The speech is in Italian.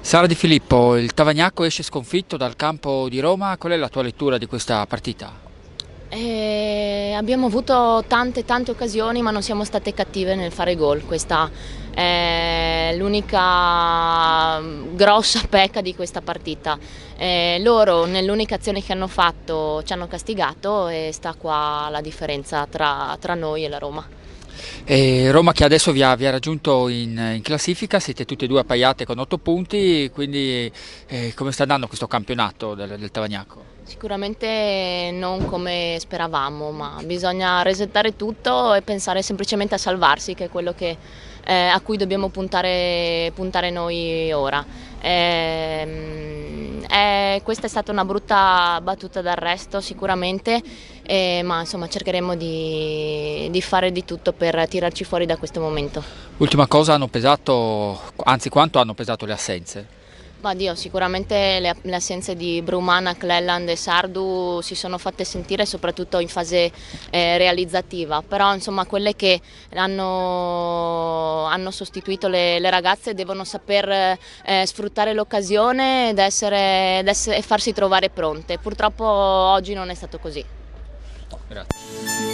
Sara Di Filippo, il Tavagnacco esce sconfitto dal campo di Roma, qual è la tua lettura di questa partita? Eh, abbiamo avuto tante tante occasioni ma non siamo state cattive nel fare gol, questa è l'unica mm, grossa pecca di questa partita. Eh, loro nell'unica azione che hanno fatto ci hanno castigato e sta qua la differenza tra, tra noi e la Roma. E Roma che adesso vi ha, vi ha raggiunto in, in, classifica, siete tutti e due appaiate con 8 punti, quindi eh, come sta andando questo campionato del, del Tavagnacco? Sicuramente non come speravamo, ma bisogna resettare tutto e pensare semplicemente a salvarsi, che è quello che, eh, a cui dobbiamo puntare, puntare noi ora. Eh, eh, questa è stata una brutta battuta d'arresto sicuramente, eh, ma insomma cercheremo di, di, fare di tutto per tirarci fuori da questo momento. Ultima cosa, hanno pesato, anzi quanto hanno pesato le assenze? Ma Dio, sicuramente le, le assenze di Brumana, Cleland e Sardu si sono fatte sentire soprattutto in fase eh, realizzativa, però insomma quelle che hanno, hanno sostituito le, le, ragazze devono saper eh, sfruttare l'occasione ed essere, ed essere, e farsi trovare pronte. Purtroppo oggi non è stato così. Grazie.